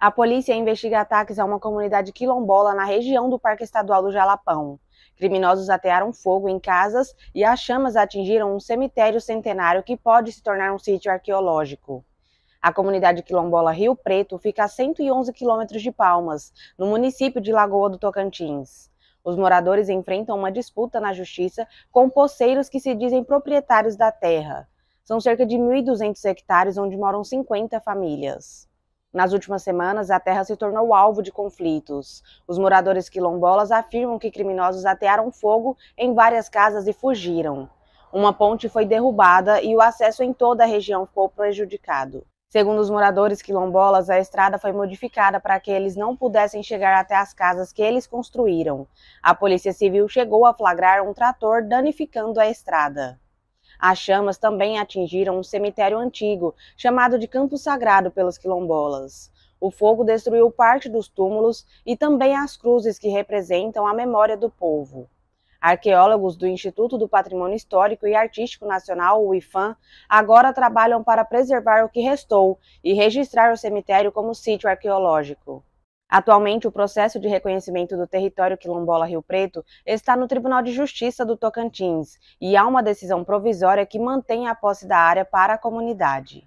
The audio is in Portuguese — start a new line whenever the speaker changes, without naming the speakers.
A polícia investiga ataques a uma comunidade quilombola na região do Parque Estadual do Jalapão. Criminosos atearam fogo em casas e as chamas atingiram um cemitério centenário que pode se tornar um sítio arqueológico. A comunidade quilombola Rio Preto fica a 111 quilômetros de Palmas, no município de Lagoa do Tocantins. Os moradores enfrentam uma disputa na justiça com poceiros que se dizem proprietários da terra. São cerca de 1.200 hectares onde moram 50 famílias. Nas últimas semanas, a terra se tornou alvo de conflitos. Os moradores quilombolas afirmam que criminosos atearam fogo em várias casas e fugiram. Uma ponte foi derrubada e o acesso em toda a região ficou prejudicado. Segundo os moradores quilombolas, a estrada foi modificada para que eles não pudessem chegar até as casas que eles construíram. A Polícia Civil chegou a flagrar um trator danificando a estrada. As chamas também atingiram um cemitério antigo, chamado de Campo Sagrado pelos quilombolas. O fogo destruiu parte dos túmulos e também as cruzes que representam a memória do povo. Arqueólogos do Instituto do Patrimônio Histórico e Artístico Nacional, o IFAM, agora trabalham para preservar o que restou e registrar o cemitério como sítio arqueológico. Atualmente, o processo de reconhecimento do território quilombola Rio Preto está no Tribunal de Justiça do Tocantins e há uma decisão provisória que mantém a posse da área para a comunidade.